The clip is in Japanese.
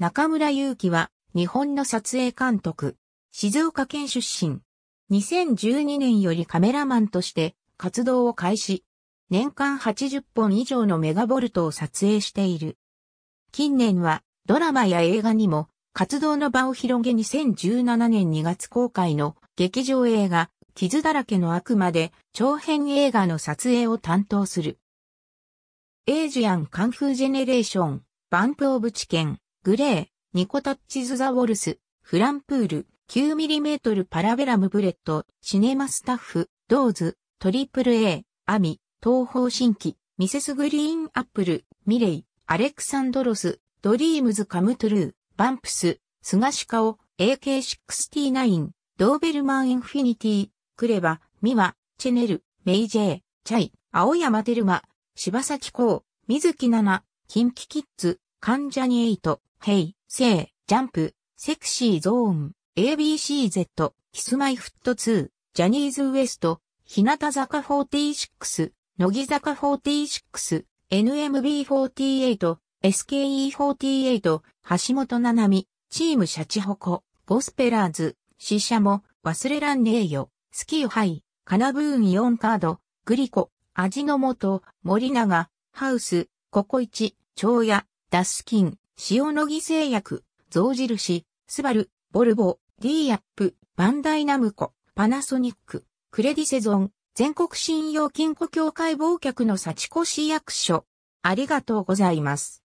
中村祐樹は、日本の撮影監督、静岡県出身。2012年よりカメラマンとして活動を開始。年間80本以上のメガボルトを撮影している。近年はドラマや映画にも活動の場を広げ2017年2月公開の劇場映画傷だらけの悪魔で長編映画の撮影を担当する。エイジアンカンフージェネレーション、バンプオブチケン、グレー、ニコタッチズ・ザ・ウォルス、フランプール、9mm パラベラムブレット、シネマスタッフ、ドーズ、トリプル A、アミ、東方新規、ミセスグリーンアップル、ミレイ、アレクサンドロス、ドリームズ・カムトゥルー、バンプス、スガシカオ、AK69、ドーベルマン・インフィニティ、クレバ、ミワ、チェネル、メイジェイ、チャイ、青山テルマ、柴崎ウ水木奈々、キンキキッズ、関ジャニエイト、ヘイ、セイ、ジャンプ、セクシーゾーン、ABCZ、キスマイフット2、ジャニーズウエスト、日向坂46、乃木坂46、NMB48、SKE48、橋本七海、チームシャチホコ、ゴスペラーズ、死者も、忘れらんねえよ、スキーハイ、カナブーン4カード、グリコ、味の素、森永、ハウス、ココイチ、蝶屋、ダスキン、塩野義製薬、象印、スバル、ボルボ、ディーアップ、バンダイナムコ、パナソニック、クレディセゾン、全国信用金庫協会忘却の幸子市役所。ありがとうございます。